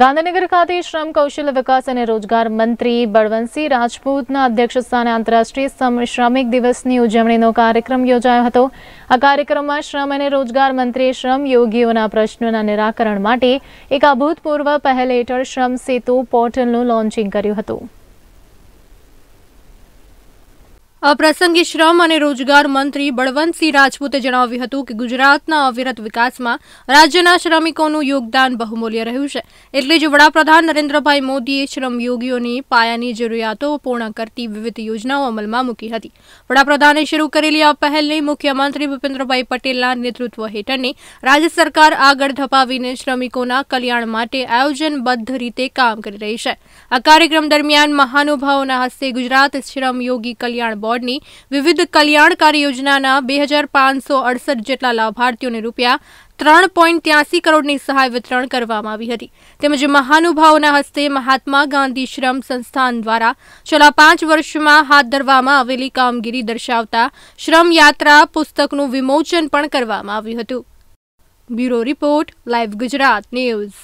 ગાંધીનગર ખાતે શ્રમ કૌશલ્ય વિકાસ અને રોજગાર મંત્રી બળવંતસિંહ રાજપૂતના અધ્યક્ષસ્થાને આંતરરાષ્ટ્રીય શ્રમિક દિવસની ઉજવણીનો કાર્યક્રમ યોજાયો હતો આ કાર્યક્રમમાં શ્રમ અને રોજગાર મંત્રીએ શ્રમ યોગીઓના પ્રશ્નોના નિરાકરણ માટે એક અભૂતપૂર્વ પહેલ હેઠળ શ્રમ સેતુ પોર્ટલનું લોન્ચિંગ કર્યું હતું આ પ્રસંગે શ્રમ અને રોજગાર મંત્રી બળવંતસિંહ રાજપૂતે જણાવ્યું હતું કે ગુજરાતના અવિરત વિકાસમાં રાજ્યના શ્રમિકોનું યોગદાન બહુમૂલ્ય રહ્યું છે એટલે જ વડાપ્રધાન નરેન્દ્રભાઈ મોદીએ શ્રમયોગીઓની પાયાની જરૂરિયાતો પૂર્ણ કરતી વિવિધ યોજનાઓ અમલમાં મૂકી હતી વડાપ્રધાને શરૂ કરેલી આ પહેલને મુખ્યમંત્રી ભૂપેન્દ્રભાઈ પટેલના નેતૃત્વ હેઠળની રાજ્ય સરકાર આગળ ધપાવીને શ્રમિકોના કલ્યાણ માટે આયોજનબદ્ધ રીતે કામ કરી રહી છે આ કાર્યક્રમ દરમિયાન મહાનુભાવોના હસ્તે ગુજરાત શ્રમયોગી કલ્યાણ બોર્ડ ની વિવિધ કલ્યાણકારી યોજનાના 2568 જેટલા લાભાર્થીઓને રૂપિયા 3.83 કરોડની સહાય વિતરણ કરવામાં આવી હતી તેજે મહાનુભાવોના હસ્તે મહાત્મા ગાંધી શ્રમ સંસ્થાન દ્વારા ચલા પાંચ વર્ષમાં હાથ ધરવામાં આવેલી કામગીરી દર્શાવતા શ્રમયાત્રા પુસ્તકનું વિમોચન પણ કરવામાં આવ્યું હતું bureau report live Gujarat news